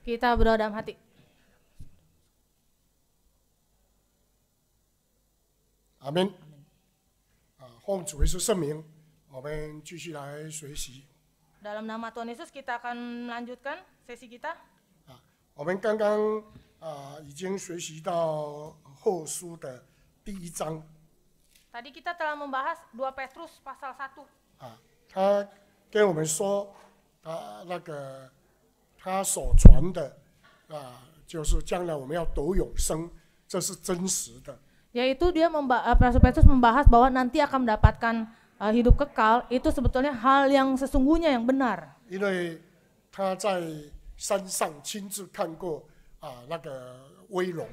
Kita berdoa dalam hati. Amin. 啊，奉主耶稣圣名，我们继续来学习。Dalam nama Tuhan Yesus kita akan melanjutkan sesi kita. 啊，我们刚刚啊已经学习到后书的第一章。Tadi ah, kita telah membahas dua Petrus pasal satu. 啊，他跟我们说，他那个。他所传的啊，就是将来我们要得永生，这是真实的。Yaitu dia membahas, eh, Rasul Petrus membahas bahwa nanti akan mendapatkan uh, hidup kekal, itu sebetulnya hal yang sesungguhnya yang benar. 因为他在山上亲自看过啊那个威龙。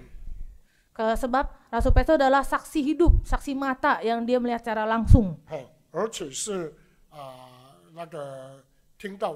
Ke sebab Rasul Petrus adalah saksi hidup, saksi mata yang dia melihat secara langsung. 嘿，而且是啊那个听到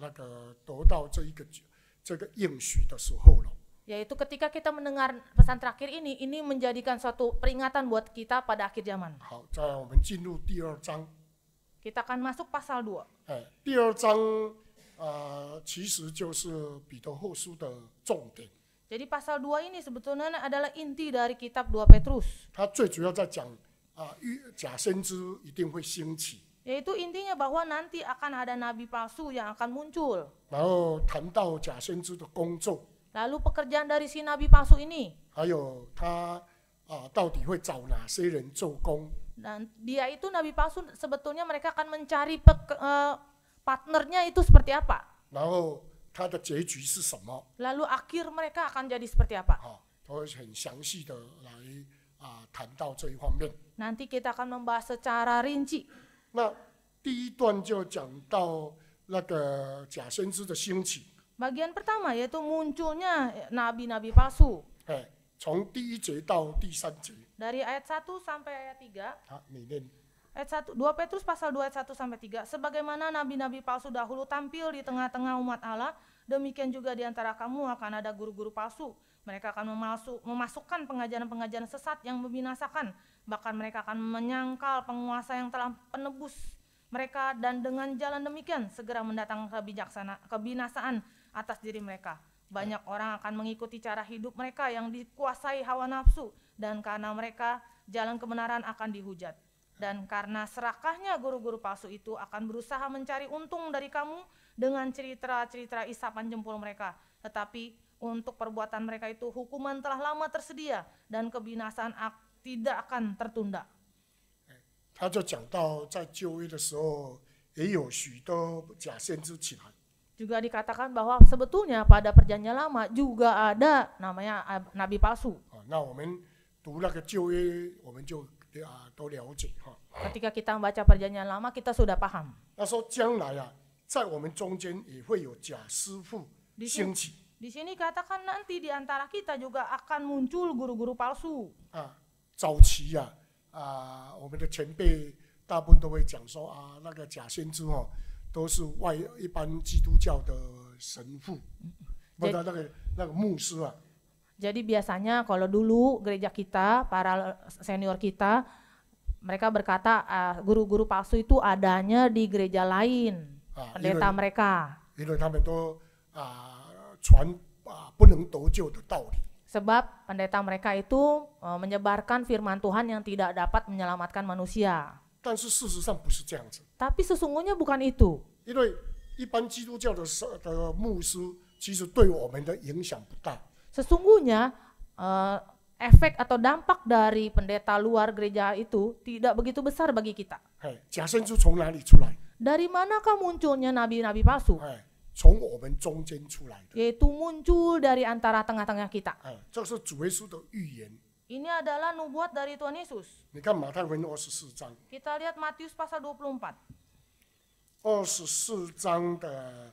那个得到这一个这个应许的时候了。yaitu ketika kita mendengar pesan terakhir ini, ini menjadikan suatu peringatan buat kita pada akhir zaman. 好，再来我们进入第二章。Kita akan masuk pasal 2. 哎，第二章呃，其实就是彼得后书的重点。Jadi pasal dua ini sebetulnya adalah inti dari kitab dua Petrus. 它最主要在讲啊，假先知一定会兴起。yaitu intinya bahwa nanti akan ada nabi palsu yang akan muncul. Lalu pekerjaan dari si nabi palsu ini. Dan dia itu nabi palsu sebetulnya mereka akan mencari peke, uh, partnernya itu seperti apa. Lalu akhir mereka akan jadi seperti apa. Nanti kita akan membahas secara rinci. 那第一段就讲到那个假先知的兴起。Bagian pertama yaitu munculnya nabi-nabi palsu. dari ayat 1 sampai ayat 3. Ayat 1, 2 Petrus pasal 2 ayat 1 sampai 3. Sebagaimana nabi-nabi palsu dahulu tampil di tengah-tengah umat Allah, demikian juga di antara kamu akan ada guru-guru palsu. Mereka akan memasuk memasukkan pengajaran-pengajaran sesat yang membinasakan Bahkan mereka akan menyangkal penguasa yang telah penebus mereka dan dengan jalan demikian segera mendatangkan kebijaksana kebinasaan atas diri mereka. Banyak ya. orang akan mengikuti cara hidup mereka yang dikuasai hawa nafsu dan karena mereka jalan kebenaran akan dihujat. Dan karena serakahnya guru-guru palsu itu akan berusaha mencari untung dari kamu dengan cerita-cerita isapan jempol mereka. Tetapi untuk perbuatan mereka itu hukuman telah lama tersedia dan kebinasaan akan tidak akan tertunda. juga dikatakan bahwa sebetulnya pada perjanjian lama juga ada namanya eh, nabi palsu. Ah, Ketika kita membaca perjanjian lama, kita sudah paham. di sini katakan nanti di antara kita juga akan muncul guru-guru palsu. Ah, 早期啊啊、呃，我们的前辈大部分都会讲说啊，那个假先知哦，都是外一般基督教的神父，不那个那个牧师啊。Jadi biasanya kalau dulu gereja kita, para senior kita, mereka berkata ah, guru-guru uh, palsu itu adanya di gereja lain, ah, pendeta mereka. 因为他们都啊传啊不能得救的道理。Sebab pendeta mereka itu e, menyebarkan firman Tuhan yang tidak dapat menyelamatkan manusia. Tapi sesungguhnya bukan itu. Sesungguhnya e, efek atau dampak dari pendeta luar gereja itu tidak begitu besar bagi kita. Dari manakah munculnya nabi-nabi palsu? yaitu muncul dari antara tengah-tengah kita. Ah，Ini adalah nubuat dari Tuhan Yesus. Kita lihat Matius pasal 24. 24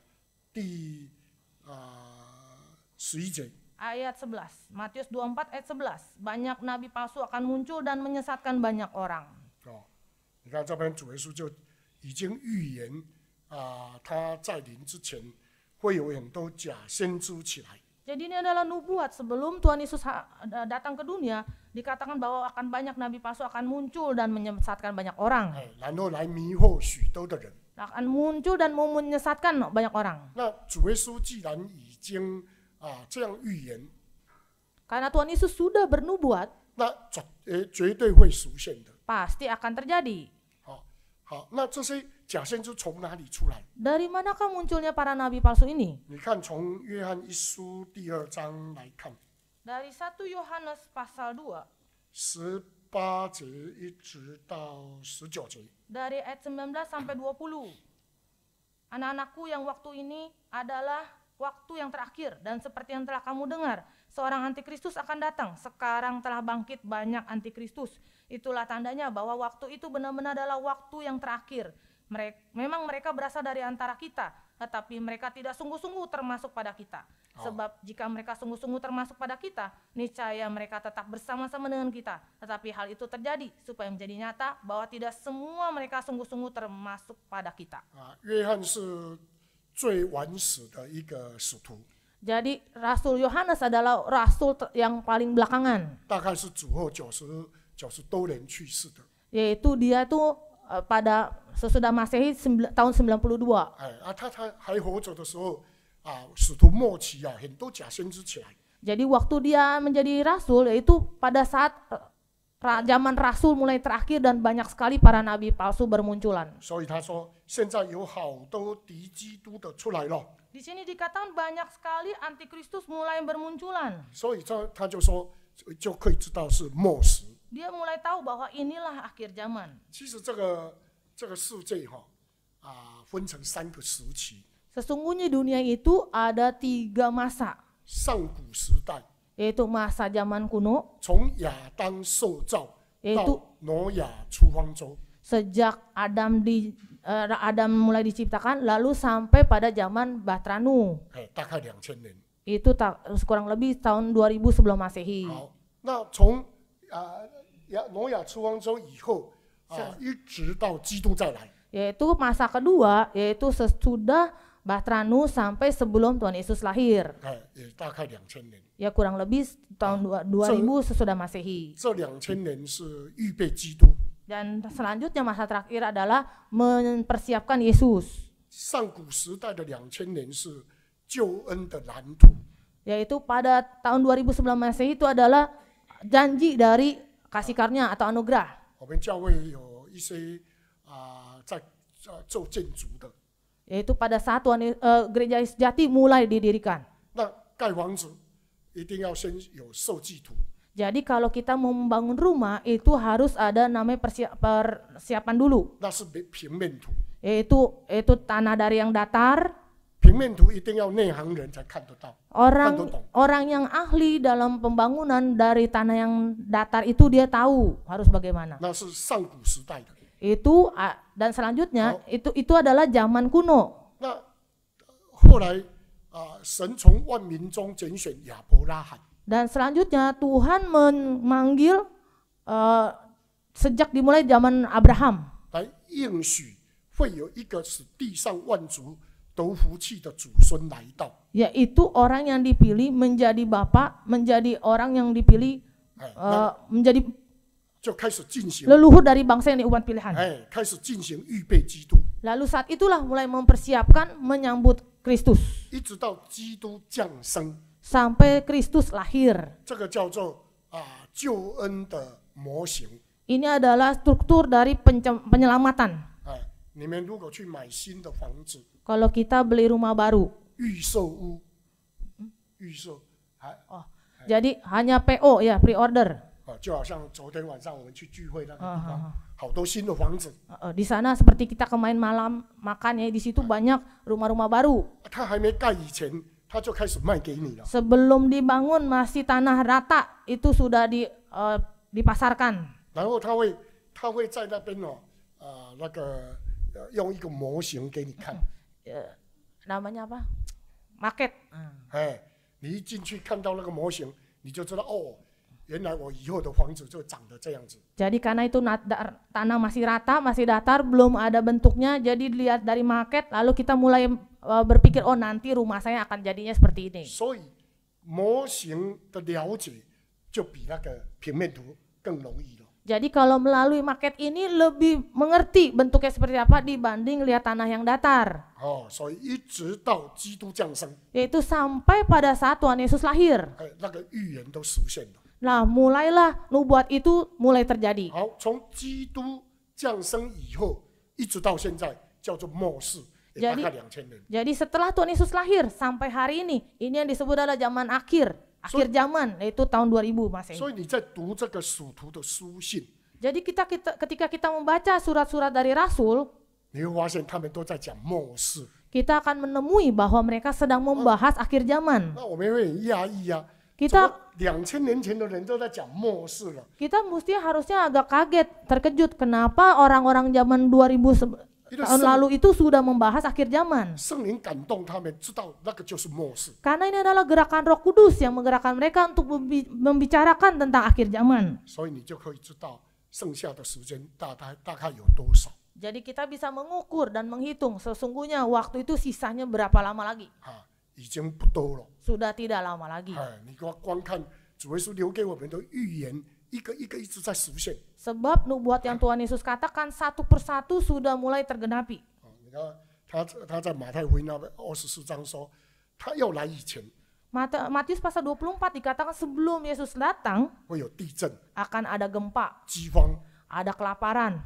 ayat 11, Matius 24 ayat 11. Banyak nabi palsu akan muncul dan menyesatkan banyak orang. 哦，你看这边主耶稣就已经预言啊，他在临之前会有很多假先知起来。Jadi ini adalah nubuat sebelum Tuhan Yesus datang ke dunia dikatakan bahwa akan banyak nabi palsu akan muncul dan menyesatkan banyak orang. Eh, Lalu, Akan muncul dan mau menyesatkan banyak orang. Karena Tuhan Yesus sudah bernubuat, pasti akan terjadi. 好，好，那这些假先知从哪里出来？Dari manakah munculnya para nabi palsu ini? dari satu Yohanes pasal 2十八节一直到十九节，dari ayat 19 sampai 20. Anak-anakku yang waktu ini adalah waktu yang terakhir dan seperti yang telah kamu dengar, seorang antikristus akan datang. Sekarang telah bangkit banyak antikristus. Itulah tandanya bahwa waktu itu benar-benar adalah waktu yang terakhir. Mereka, memang mereka berasal dari antara kita, tetapi mereka tidak sungguh-sungguh termasuk pada kita. Oh. Sebab jika mereka sungguh-sungguh termasuk pada kita, niscaya mereka tetap bersama-sama dengan kita. Tetapi hal itu terjadi supaya menjadi nyata bahwa tidak semua mereka sungguh-sungguh termasuk pada kita. Ah, Jadi Rasul Yohanes adalah rasul yang paling belakangan. Yaitu dia itu Eh, pada sesudah masehi tahun 92. Eh, Jadi waktu dia menjadi rasul yaitu pada saat eh, zaman rasul mulai terakhir dan banyak sekali para nabi palsu bermunculan. Di sini dikatakan banyak sekali antikristus mulai bermunculan. 所以他他就说就可以知道是末时。dia mulai tahu bahwa inilah akhir zaman. Sesungguhnya dunia itu ada tiga masa. yaitu masa zaman kuno. yaitu sejak Adam di eh, Adam mulai diciptakan lalu sampai pada zaman Batranu. Itu tak kurang lebih tahun 2000 sebelum Masehi. Yaitu masa kedua, yaitu sesudah Bahtranu sampai sebelum Tuhan Yesus lahir. Ya kurang lebih tahun 2000 sesudah Masehi. Dan selanjutnya masa terakhir adalah mempersiapkan Yesus. Yaitu pada tahun 2009 Masehi itu adalah janji dari kasih karunia atau anugerah. Yaitu pada saat uh, gereja sejati mulai didirikan. Jadi kalau kita mau membangun rumah itu harus ada namanya persiap, persiapan dulu. Yaitu itu tanah dari yang datar. 平面图一定要内行人才看得到。Orang orang yang ahli dalam pembangunan dari tanah yang datar itu dia tahu harus bagaimana. dan selanjutnya oh. itu itu adalah zaman kuno. Nah, selanjutnya Tuhan memanggil e, sejak dimulai zaman Abraham yaitu orang yang dipilih menjadi bapak, menjadi orang yang dipilih uh, menjadi leluhur dari bangsa yang diubah pilihan. Lalu saat itulah mulai mempersiapkan menyambut Kristus. Sampai Kristus lahir. Ini adalah struktur dari penyelamatan. Kalau kita beli rumah baru. Iso. Iso. Oh, jadi hanya PO ya, pre-order. Oh, di sana seperti kita kemarin malam makan ya, di situ banyak rumah-rumah baru. Sebelum dibangun masih tanah rata itu sudah di uh, dipasarkan. Lalu Ya, namanya apa market, market，嗯，哎，你一进去看到那个模型，你就知道哦，原来我以后的房子就长得这样子。Jadi hmm. karena itu tanah masih rata, masih datar, belum ada bentuknya, jadi dilihat dari market, lalu kita mulai e, berpikir oh nanti rumah saya akan jadinya seperti ini. 所以模型的了解就比那个平面图更容易了。jadi kalau melalui market ini lebih mengerti bentuknya seperti apa dibanding lihat tanah yang datar. Oh, so Yaitu sampai pada saat Tuhan Yesus lahir. Eh, nah, mulailah nubuat itu mulai terjadi. Jadi, jadi setelah Tuhan Yesus lahir sampai hari ini, ini yang disebut adalah zaman akhir akhir zaman yaitu tahun 2000 Masehi. Jadi kita, kita ketika kita membaca surat-surat dari rasul, kita akan menemui bahwa mereka sedang membahas uh, akhir zaman. Kita kita mesti harusnya agak kaget, terkejut kenapa orang-orang zaman 2000 tahun lalu itu sudah membahas akhir zaman. Karena ini adalah gerakan Roh Kudus yang menggerakkan mereka untuk membicarakan tentang akhir zaman. Jadi kita bisa mengukur dan menghitung sesungguhnya waktu itu sisanya berapa lama lagi. Sudah tidak lama lagi. 一个一个 itu 在实现。Sebab nubuat yang Tuhan Yesus katakan satu persatu sudah mulai tergenapi. Matius pasal 24 dikatakan sebelum Yesus datang akan ada gempa, ada kelaparan,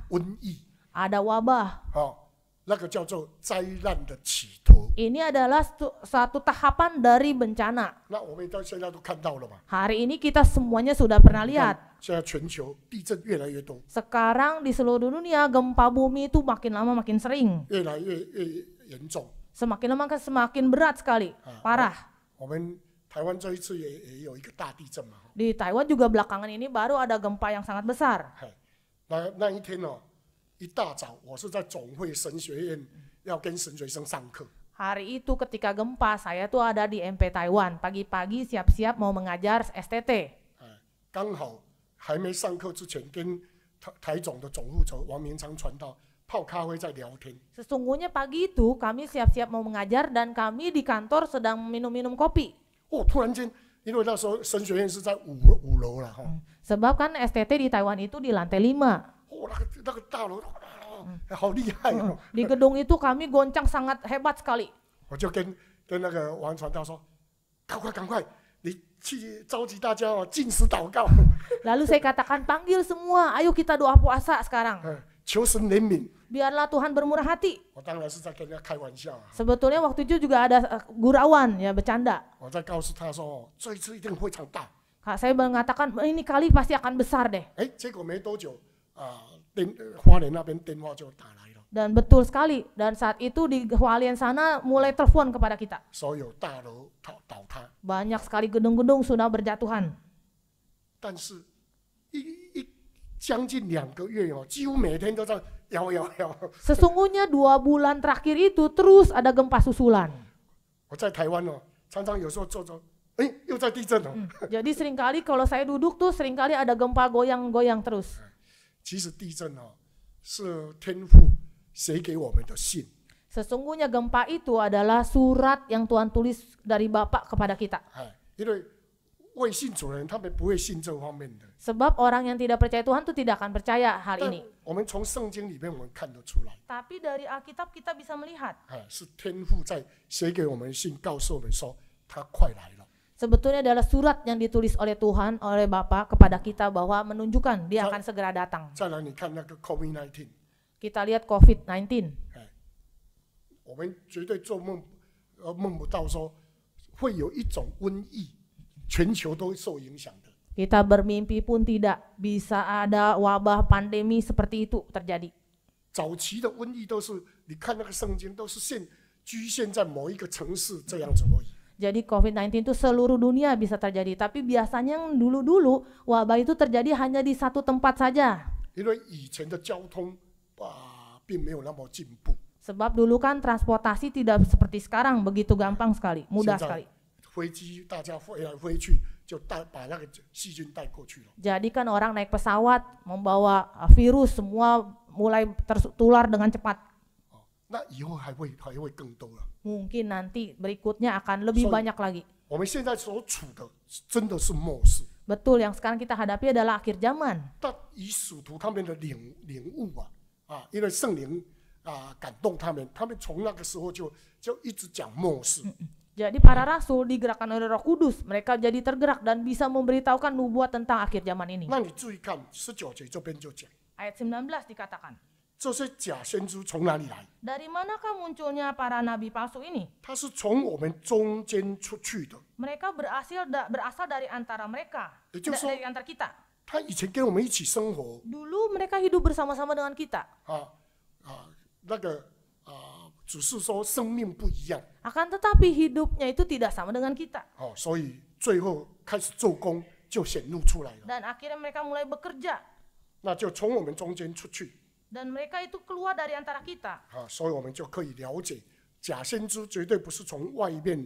ada wabah. Ini adalah satu tahapan dari bencana. Hari ini kita semuanya sudah pernah lihat. Sekarang di seluruh dunia gempa bumi itu makin lama makin sering. Semakin lama kan semakin berat sekali, ah, oh, parah. Di Taiwan juga belakangan ini baru ada gempa yang sangat besar. Hari itu ketika gempa saya tuh ada di MP Taiwan pagi-pagi siap-siap mau mengajar STT. Hao, 还没上课之前跟台台总的总务处王明昌传道泡咖啡在聊天。Sesungguhnya pagi itu kami siap-siap mau mengajar dan kami di kantor sedang minum-minum kopi. Oh, 突然间，因为那时候神学院是在五五楼了哈。Sebab kan STT di Taiwan itu di lantai lima. Oh, 那个那个大楼，好厉害哦。Di hmm. gedung itu kami goncang sangat hebat sekali. 我就跟跟那个王传道说，赶快赶快。去召集大家哦，进食祷告。Lalu saya katakan panggil semua, ayo kita doa puasa sekarang. 求神怜悯。Biarlah Tuhan bermurah hati. Sebetulnya waktu itu juga ada eh, gurauan ya bercanda. saya mengatakan eh, ini kali pasti akan besar deh. Eh, 结果没多久啊，电花莲那边电话就打来。dan betul sekali. Dan saat itu di Hualien sana mulai telepon kepada kita. Banyak sekali gedung-gedung sudah berjatuhan. Sesungguhnya dua bulan terakhir itu terus ada gempa susulan. jadi seringkali kalau saya duduk tuh seringkali ada gempa goyang-goyang terus sesungguhnya gempa itu adalah surat yang Tuhan tulis dari Bapak kepada kita. Sebab orang yang tidak percaya Tuhan itu tidak akan percaya hal ini. Tapi dari Alkitab kita bisa melihat Sebetulnya adalah surat yang ditulis oleh Tuhan oleh Bapa kepada kita bahwa menunjukkan dia akan segera datang. Kita lihat covid 19 Kita bermimpi pun tidak bisa ada wabah pandemi seperti itu terjadi. Jadi covid COVID-19 itu seluruh dunia bisa terjadi, tapi biasanya yang dulu-dulu wabah itu terjadi hanya di satu tempat saja. 因为以前的交通并没有那么进步。Sebab dulu kan transportasi tidak seperti sekarang begitu gampang sekali, mudah sekali. 飞机大家飞来飞去，就带把那个细菌带过去了。Jadi eh, kan orang naik pesawat membawa uh, virus semua mulai tertular dengan cepat. Oh, nah, Mungkin nanti berikutnya akan lebih banyak lagi. Betul, yang sekarang kita hadapi adalah akhir zaman. 啊，因为圣灵啊感动他们，他们从那个时候就就一直讲末世。Jadi para rasul digerakkan oleh Roh Kudus, mereka jadi tergerak dan bisa memberitahukan nubuat tentang akhir zaman ini. 那你注意看，十九节这边就讲。Ayat 19 dikatakan. dari manakah munculnya para nabi palsu ini？他是从我们中间出去的。Mereka berasal berasal dari antara mereka. dari antara kita. 他以前跟我们一起生活。Dulu mereka hidup bersama-sama dengan kita。啊啊，那个啊，只是说生命不一样。Akan tetapi hidupnya itu tidak sama dengan kita。哦，所以最后开始做工就显露出来了。Dan akhirnya mereka mulai bekerja。那就从我们中间出去。Dan mereka itu keluar dari antara kita。啊，所以我们就可以了解假先知绝对不是从外边。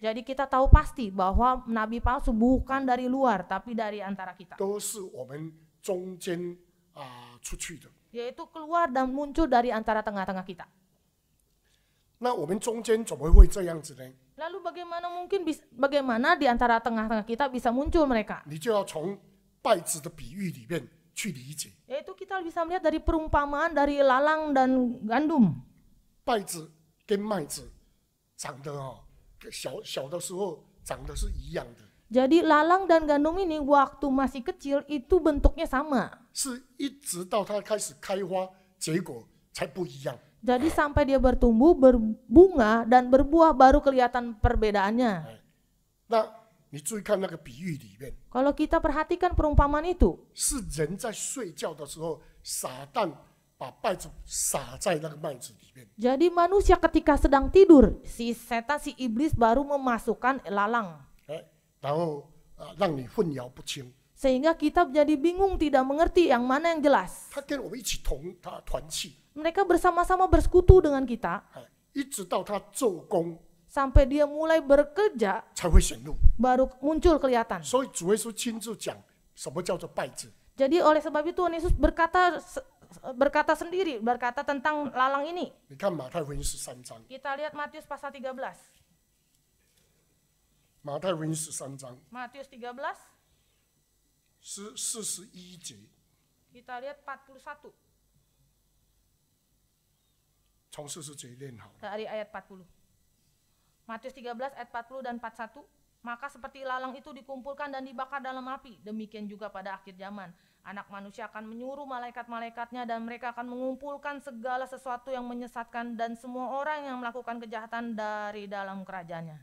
Jadi kita tahu pasti bahwa nabi palsu bukan dari luar tapi dari antara kita. Yaitu keluar dan muncul dari antara tengah-tengah kita. Lalu bagaimana mungkin bagaimana di antara tengah-tengah kita bisa muncul mereka? Yaitu kita bisa melihat dari perumpamaan dari lalang dan gandum. 稗子跟麦子长得哦 jadi lalang dan gandum ini waktu masih kecil itu bentuknya sama. 是一直到它开始开花，结果才不一样。Jadi sampai dia bertumbuh, berbunga dan berbuah baru kelihatan perbedaannya. Eh, Kalau kita perhatikan perumpamaan itu, jadi manusia ketika sedang tidur, si setan si iblis baru memasukkan lalang. Eh, Sehingga kita menjadi bingung tidak mengerti yang mana yang jelas. Mereka bersama-sama bersekutu dengan kita. Eh，Sampai dia mulai bekerja, baru muncul kelihatan. Jadi oleh sebab itu Tuhan Yesus berkata berkata sendiri, berkata tentang lalang ini. Kita lihat Matius pasal 13. Matius 13. kita lihat 41. Dari ayat 40. Matius 13 ayat 40 dan 41. Maka seperti lalang itu dikumpulkan dan dibakar dalam api, demikian juga pada akhir zaman Anak manusia akan menyuruh malaikat-malaikatnya dan mereka akan mengumpulkan segala sesuatu yang menyesatkan dan semua orang yang melakukan kejahatan dari dalam kerajaannya.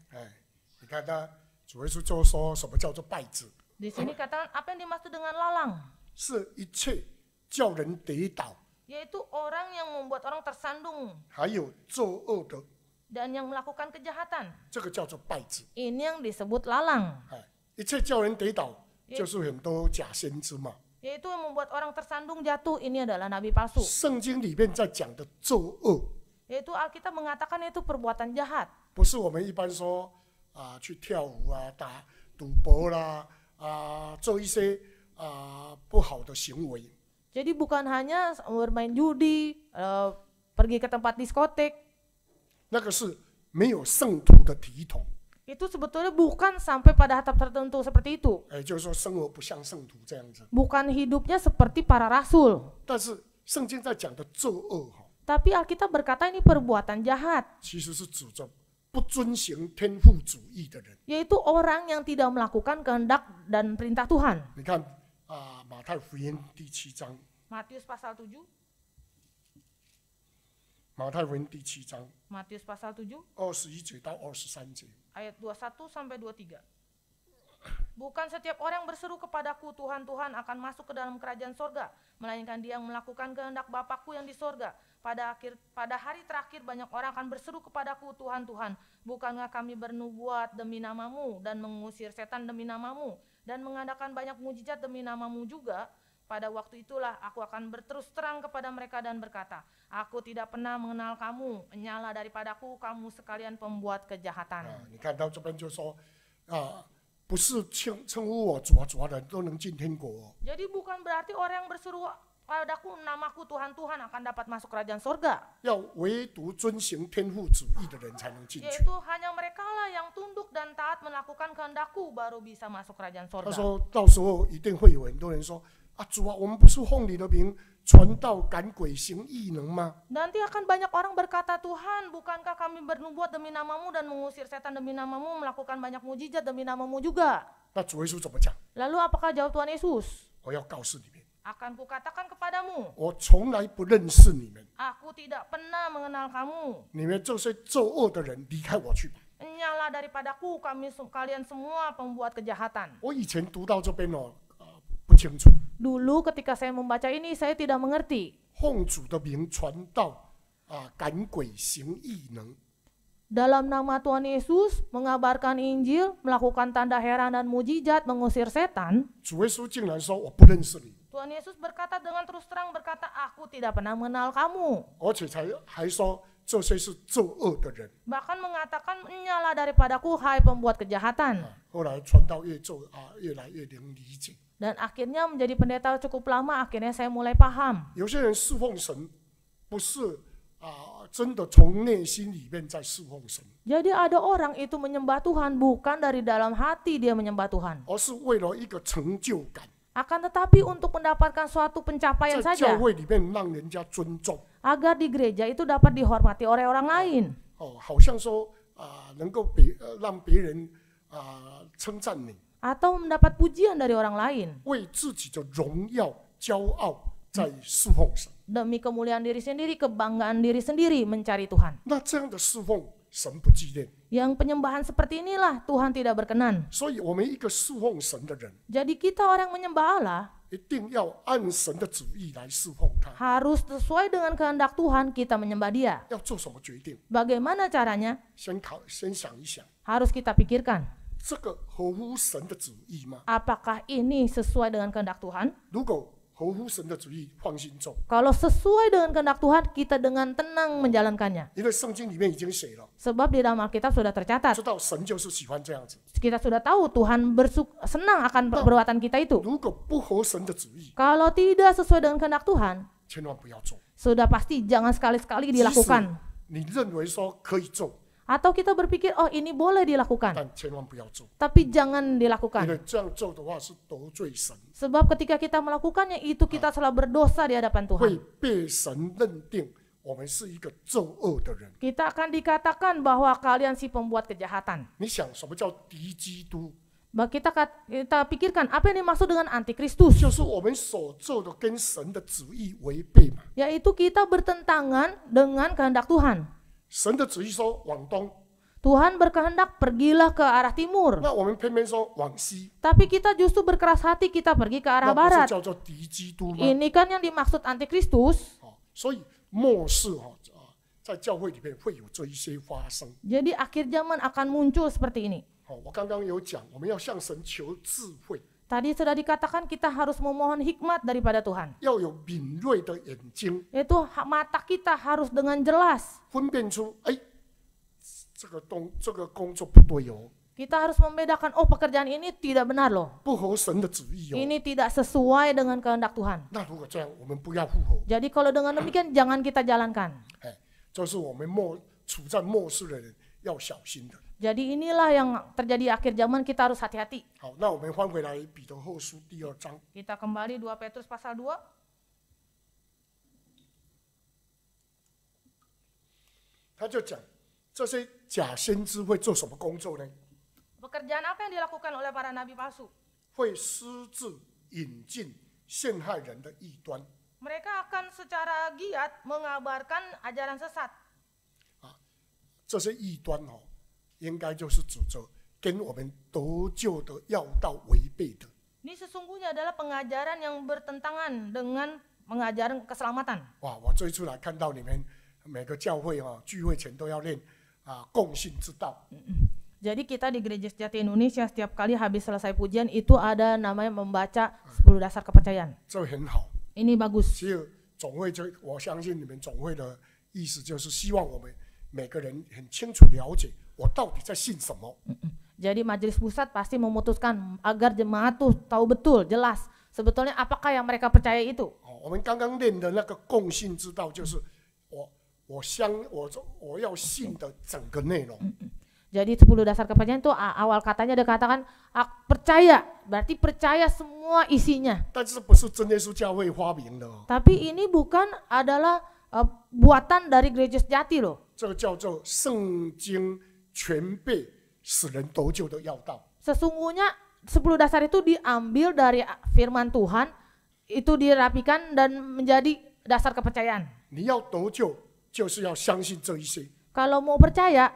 Di sini katakan apa yang dimaksud dengan lalang? Yaitu orang yang membuat orang tersandung. Dan yang melakukan kejahatan. Ini yang disebut lalang. 一切叫人跌倒，就是很多假先知嘛。yaitu membuat orang tersandung jatuh ini adalah nabi palsu. Yaitu Alkitab mengatakan itu perbuatan jahat. Jadi bukan hanya bermain judi, uh, pergi ke tempat diskotik. 那个是没有圣徒的体统。itu sebetulnya bukan sampai pada tahap tertentu seperti itu. Bukan hidupnya seperti para rasul. Tapi Alkitab berkata ini perbuatan jahat. Yaitu orang yang tidak melakukan kehendak dan perintah Tuhan. Matius pasal 7. 马太福音第七章。马太福音第七章。二十一节到二十三节。Ayat pasal 7 21 sampai 23. Bukan setiap orang berseru kepadaku Tuhan Tuhan akan masuk ke dalam kerajaan sorga, melainkan dia yang melakukan kehendak Bapakku yang di sorga. Pada akhir pada hari terakhir banyak orang akan berseru kepadaku Tuhan Tuhan, bukankah kami bernubuat demi namamu dan mengusir setan demi namamu dan mengadakan banyak mujizat demi namamu juga? Pada waktu itulah aku akan berterus terang kepada mereka dan berkata, Aku tidak pernah mengenal kamu, nyala daripadaku kamu sekalian pembuat kejahatan. Jadi bukan berarti orang yang berseru padaku namaku Tuhan Tuhan akan dapat masuk kerajaan surga. Yaitu hanya mereka lah yang tunduk dan taat melakukan kehendakku baru bisa masuk kerajaan surga. 他说到时候一定会有很多人说。啊主啊，我们不是奉你的名传道赶鬼行异能吗？Nanti akan banyak orang berkata, Tuhan, bukankah kami bernubuat demi namamu dan mengusir setan demi namamu, melakukan banyak mujizat demi namamu juga? 那主耶稣怎么讲？Lalu apakah jawab Tuhan Yesus? 我要告诉你们，Akan kukatakan kepadamu, 我从来不认识你们，aku tidak pernah mengenal kamu. daripadaku kami kalian semua pembuat kejahatan。我以前读到这边哦。Dulu ketika saya membaca ini saya tidak mengerti. Dalam nama Tuhan Yesus mengabarkan Injil, melakukan tanda heran dan mujizat, mengusir setan. Tuhan Yesus berkata dengan terus terang berkata, "Aku tidak pernah mengenal kamu." Bahkan mengatakan menyala daripadaku hai pembuat kejahatan dan akhirnya menjadi pendeta cukup lama akhirnya saya mulai paham. Jadi ada orang itu menyembah Tuhan bukan dari dalam hati dia menyembah Tuhan. Akan tetapi untuk mendapatkan suatu pencapaian saja. Agar di gereja itu dapat dihormati oleh orang lain. Oh, 好像说啊，能够别让别人啊称赞你。atau mendapat pujian dari orang lain. Demi kemuliaan diri sendiri, kebanggaan diri sendiri mencari Tuhan. Yang penyembahan seperti inilah Tuhan tidak berkenan. Jadi kita orang yang menyembah Allah harus sesuai dengan kehendak Tuhan kita menyembah Dia. Bagaimana caranya? Harus kita pikirkan. Apakah ini sesuai dengan kehendak Tuhan? Kalau sesuai dengan kehendak Tuhan, kita dengan tenang menjalankannya. Sebab di dalam Alkitab sudah tercatat. Kita sudah tahu Tuhan senang akan perbuatan kita itu. Kalau tidak sesuai dengan kehendak Tuhan, sudah pasti jangan sekali-sekali dilakukan. Atau kita berpikir, oh ini boleh dilakukan. Tapi jangan dilakukan. Sebab ketika kita melakukannya, itu kita telah berdosa di hadapan Tuhan. Kita akan dikatakan bahwa kalian si pembuat kejahatan. Bah, kita kita pikirkan apa yang dimaksud dengan antikristus. Yaitu kita bertentangan dengan kehendak Tuhan. Tuhan berkehendak pergilah ke arah timur. Tapi kita justru berkeras hati kita pergi ke arah barat. Ini kan yang dimaksud antikristus. Jadi akhir zaman akan muncul seperti ini. Tadi sudah dikatakan kita harus memohon hikmat daripada Tuhan. Itu mata kita harus dengan jelas. Kita harus membedakan, oh pekerjaan ini tidak benar loh. Ini tidak sesuai dengan kehendak Tuhan. Jadi kalau dengan demikian jangan kita jalankan jadi inilah yang terjadi akhir zaman kita harus hati-hati. Kita kembali 2 Petrus pasal 2. Pekerjaan apa yang dilakukan oleh para nabi palsu? Mereka akan secara giat mengabarkan ajaran sesat. Ah, 这些异端哦，应该就是指责跟我们得救的要道违背的。Ini sesungguhnya adalah pengajaran yang bertentangan dengan mengajaran keselamatan. 哇，我这一次来看到你们每个教会哦，聚会前都要练啊共性之道。嗯嗯。Jadi kita di Gereja Sejati Indonesia setiap kali habis selesai pujian itu ada namanya membaca 10 dasar kepercayaan. Ini bagus. bagus. 我到底在信什么？Jadi majelis pusat pasti memutuskan agar jemaat tuh tahu betul jelas sebetulnya apakah yang mereka percaya itu. Oh, Jadi 10 dasar kepercayaan itu awal katanya ada katakan percaya, berarti percaya semua isinya. Tapi ini bukan adalah uh, buatan dari gereja sejati loh. 这叫做圣经全被使人得救的要道。Sesungguhnya sepuluh dasar itu diambil dari firman Tuhan, itu dirapikan dan menjadi dasar kepercayaan. 你要得救，就是要相信这一些。Kalau mau percaya,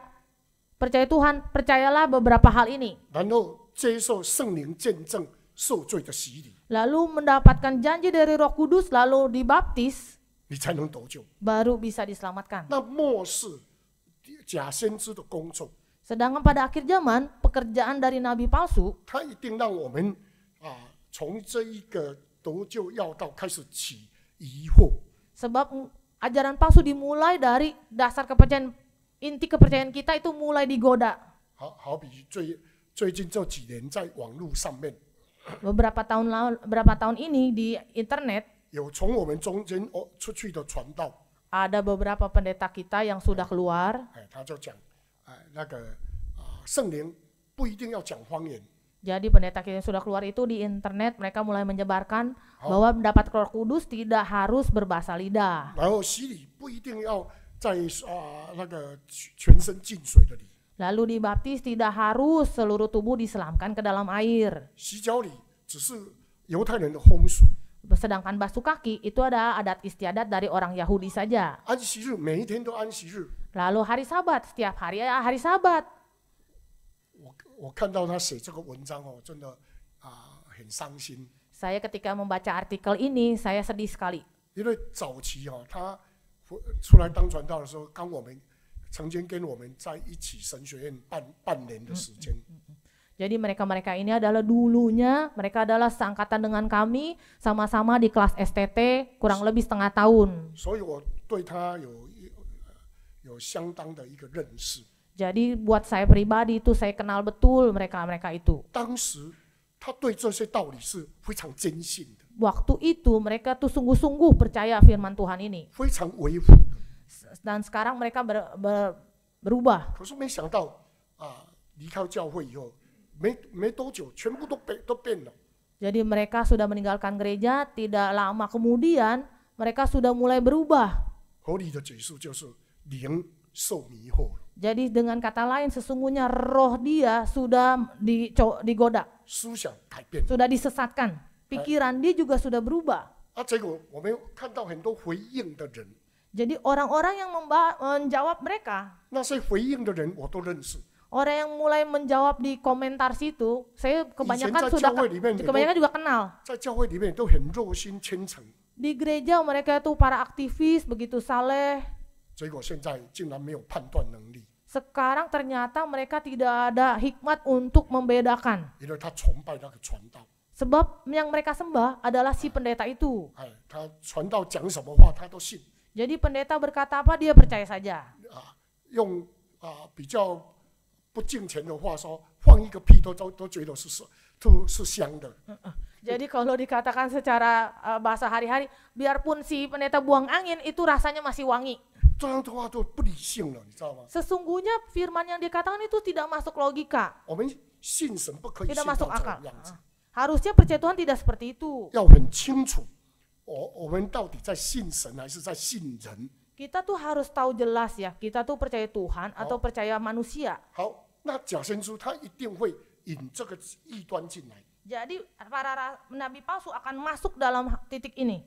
percaya Tuhan, percayalah beberapa hal ini. 然后接受圣灵见证受罪的洗礼。Lalu mendapatkan janji dari Roh Kudus, lalu dibaptis. Baru bisa diselamatkan. 那末世。Sedangkan pada akhir zaman pekerjaan dari nabi palsu Sebab ajaran palsu dimulai dari dasar kepercayaan inti kepercayaan kita itu mulai digoda. Beberapa tahun lalu, beberapa tahun ini di internet ada beberapa pendeta kita yang sudah keluar. Jadi pendeta kita yang sudah keluar itu di internet mereka mulai menyebarkan bahwa mendapat Roh Kudus tidak harus berbahasa lidah. Lalu dibaptis tidak harus seluruh tubuh diselamkan ke dalam air. Sedangkan basuh kaki itu ada adat istiadat dari orang Yahudi saja. Lalu hari Sabat, setiap hari ya hari Sabat. Saya ketika membaca artikel ini saya sedih sekali. 因为早期哦，他出来当传道的时候，刚我们曾经跟我们在一起神学院半半年的时间。嗯嗯嗯 jadi mereka-mereka ini adalah dulunya, mereka adalah seangkatan dengan kami, sama-sama di kelas STT kurang lebih setengah tahun. Jadi buat saya pribadi itu saya kenal betul mereka-mereka itu. Waktu itu mereka tuh sungguh-sungguh percaya firman Tuhan ini. Dan sekarang mereka ber, ber, berubah. 离开教会以后, jadi mereka sudah meninggalkan gereja, tidak lama kemudian mereka sudah mulai berubah. Jadi dengan kata lain sesungguhnya roh dia sudah digoda. Sudah disesatkan. Pikiran dia juga sudah berubah. Jadi orang-orang yang menjawab mereka orang yang mulai menjawab di komentar situ, saya kebanyakan sudah kebanyakan juga kenal. Di gereja mereka itu para aktivis begitu saleh. Sekarang ternyata mereka tidak ada hikmat untuk membedakan. Sebab yang mereka sembah adalah si pendeta itu. Jadi pendeta berkata apa dia percaya saja. 用啊比较不敬虔的话说，放一个屁都都都觉得是是都是香的。Jadi kalau dikatakan secara uh, bahasa hari-hari, biarpun si pendeta buang angin itu rasanya masih wangi. Sesungguhnya firman yang dikatakan itu tidak masuk logika. Tidak masuk akal. Harusnya percaya Tuhan tidak seperti itu. 要很清楚，我我们到底在信神还是在信人？kita tuh harus tahu jelas ya, kita tuh percaya Tuhan atau oh. percaya manusia. Nah Jadi para nabi palsu akan masuk dalam titik ini.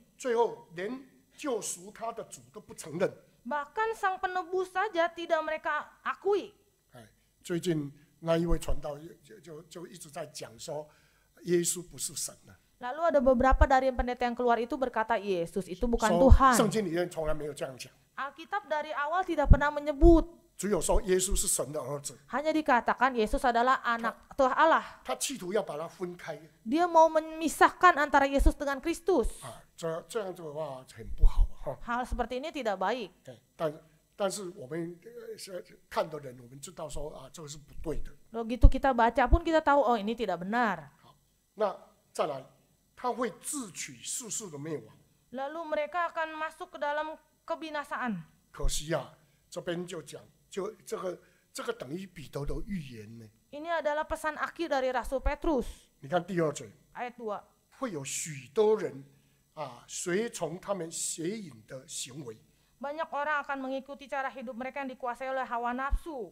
Bahkan sang penebus saja tidak mereka akui. 哎，最近那一位传道就就就一直在讲说，耶稣不是神呢、啊。Lalu ada beberapa dari pendeta yang keluar itu berkata Yesus itu bukan Tuhan。圣经里面从来没有这样讲。Tuhan. Alkitab dari awal tidak pernah menyebut hanya dikatakan Yesus adalah anak Tuhan Allah. Dia mau memisahkan antara Yesus dengan Kristus. Hal seperti ini tidak baik. Begitu kita baca pun kita tahu oh ini tidak benar. Lalu mereka akan masuk ke dalam kebinasaan. 可惜啊，这边就讲，就这个这个等于彼得的预言呢。Ini adalah pesan akhir dari Rasul Petrus. 你看第二节 Ayat 2. 会有许多人啊，随从他们邪淫的行为，Banyak orang akan mengikuti cara hidup mereka yang dikuasai oleh hawa nafsu.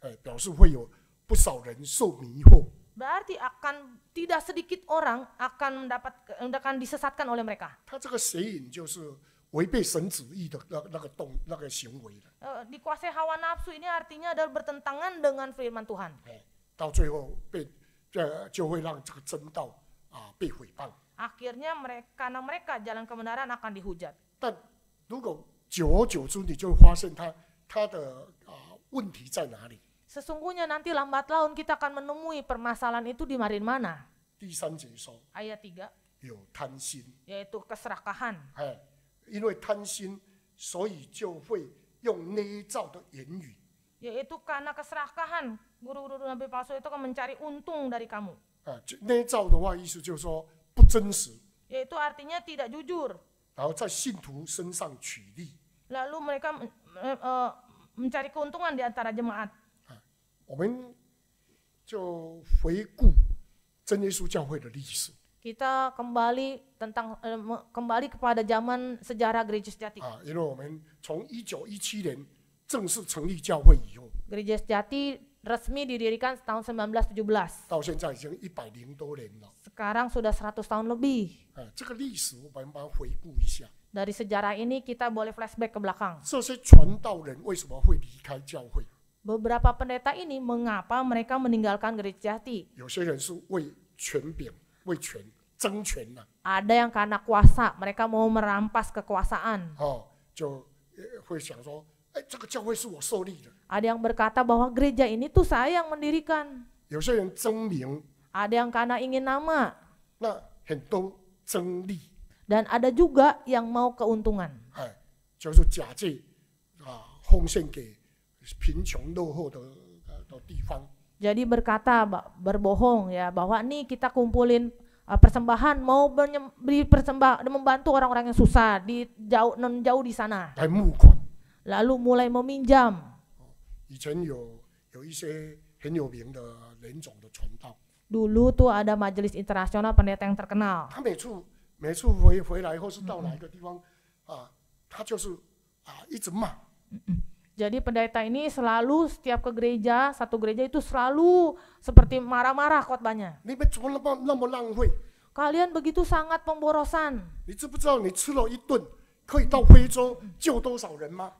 哎，表示会有不少人受迷惑。Berarti akan tidak sedikit orang akan mendapat akan disesatkan oleh mereka. 违背神旨意的那那个动那个行为的。呃，dikuasai a r t i n y a adalah bertentangan dengan firman Tuhan。哎，到最后被，呃，就会让这个真道，啊，被毁谤。akhirnya mereka karena mereka jalan kebenaran akan dihujat。但如果久而久之，你就发现他他的啊问题在哪里？sesungguhnya nanti l a m b a t l a u n kita akan menemui permasalahan itu di marin mana？第三节说。ayat tiga。有贪心。yaitu keserakahan。哎。因为贪心，所以就会用捏造的言语。也就是，因为不顺从，所以就会用捏造的言语。啊，就捏造的话，意思就是说不真实。也就是，意思就是说不真实。然后在信徒身上取利。然后，他们就寻找利益。啊，我们就要回顾真耶稣教会的历史。kita kembali tentang eh, kembali kepada zaman sejarah gereja sejati. Ah, you know, 我们从一九一七年正式成立教会以后，gereja sejati resmi didirikan tahun 1917. Sekarang sudah 100 tahun lebih. 啊，这个历史我们慢慢回顾一下。Dari ah, sejarah ini kita boleh flashback ke belakang. Beberapa pendeta ini mengapa mereka meninggalkan gereja jati? Ada yang karena kuasa mereka mau merampas kekuasaan. 哦，就会想说，哎，这个教会是我受力的。ada eh, yang berkata bahwa gereja ini tuh saya yang mendirikan. Ada yang karena ingin nama. ada juga yang mau keuntungan. Jadi berkata berbohong ya bahwa nih kita kumpulin uh, persembahan, mau beri persembah membantu orang-orang yang susah di jauh non jauh di sana. Lalu mulai meminjam. Dulu tuh ada majelis internasional pendeta yang terkenal. Mm -hmm. Jadi pendeta ini selalu setiap ke gereja, satu gereja itu selalu seperti marah-marah khotbahnya. Kalian begitu sangat pemborosan.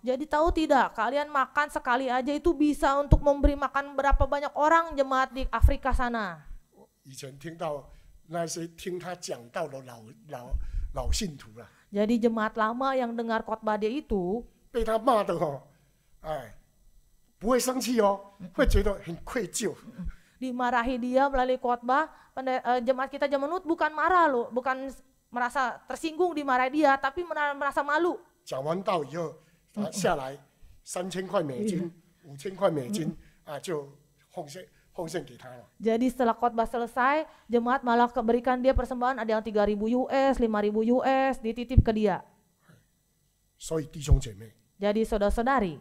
Jadi tahu tidak, kalian makan sekali aja itu bisa untuk memberi makan berapa banyak orang jemaat di Afrika sana. Jadi jemaat lama yang dengar khotbah dia itu 哎，不会生气哦，会觉得很愧疚。dimarahi dia melalui khotbah uh, jemaat kita zaman nut, bukan marah loh bukan merasa tersinggung dimarahi dia tapi merasa malu jadi setelah khotbah selesai, jemaat malah keberikan dia persembahan ada yang 3000 US, 5000 US dititip ke dia. 所以弟兄姐妹。jadi saudara-saudari,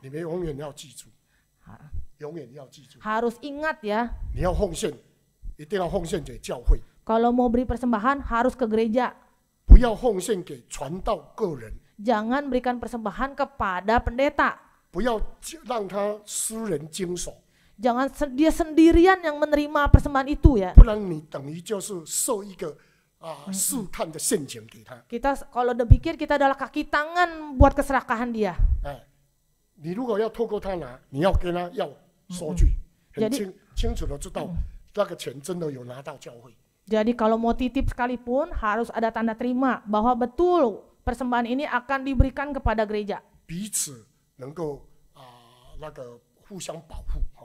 harus ingat ya. Kalau mau beri persembahan harus ke gereja. Jangan berikan persembahan kepada pendeta. Jangan dia sendirian yang menerima persembahan itu ya. 不然你等于就是受一个 kita. kalau kalau pikir kita adalah kaki tangan buat keserakahan dia. jadi kalau mau titip sekalipun harus ada tanda terima bahwa betul persembahan ini akan diberikan kepada gereja.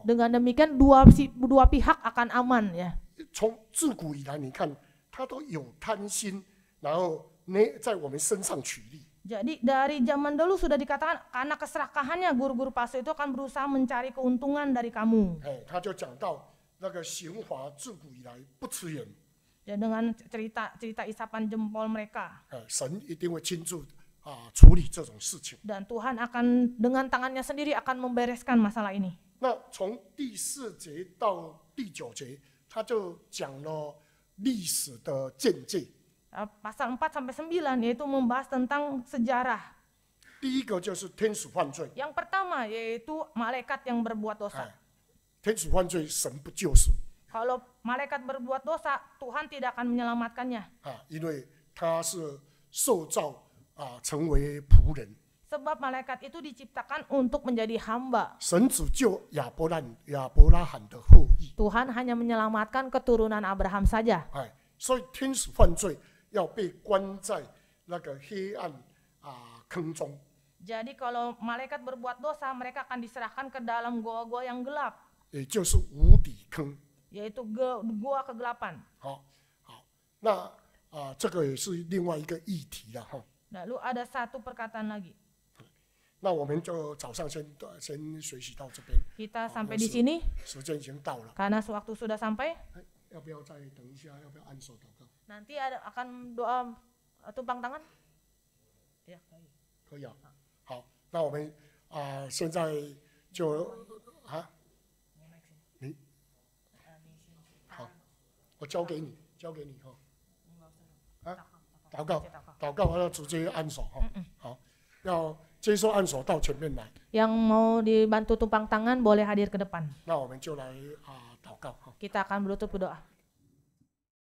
Dengan demikian dua dua pihak akan aman ya. 他都有贪心，然后呢在我们身上取利。Jadi dari zaman dulu sudah dikatakan karena keserakahannya guru-guru palsu itu akan berusaha mencari keuntungan dari kamu. Eh, dia dengan cerita cerita isapan jempol mereka. Eh, 神一定会亲自啊处理这种事情。Dan Tuhan akan dengan tangannya sendiri akan membereskan masalah ini. 那从第四节到第九节，他就讲了。历史的见解。啊，pasal sampai yaitu membahas tentang sejarah. pertama yaitu malaikat yang berbuat dosa. Ah, malaikat berbuat dosa, Tuhan tidak akan menyelamatkannya. 啊，因为他是受造啊成为仆人。Ah, Sebab malaikat itu diciptakan untuk menjadi hamba. Tuhan hanya menyelamatkan keturunan Abraham saja. Jadi kalau malaikat berbuat dosa, mereka akan diserahkan ke dalam goa-goa yang gelap. Yaitu goa kegelapan. nah, 好，好，那啊、呃，这个也是另外一个议题了哈。Lalu ada satu perkataan lagi. 那我们就早上先先学习到这边。时间已经到了，因为所，时间已经到时间已经到了，我们时间已经到们时间已经到我们时间已经到了。我我们时间已经到了。我们时间已经到了。我们时间已经到了。我们我了。Yang mau dibantu tumpang tangan boleh hadir ke depan. Kita akan berlutut berdoa.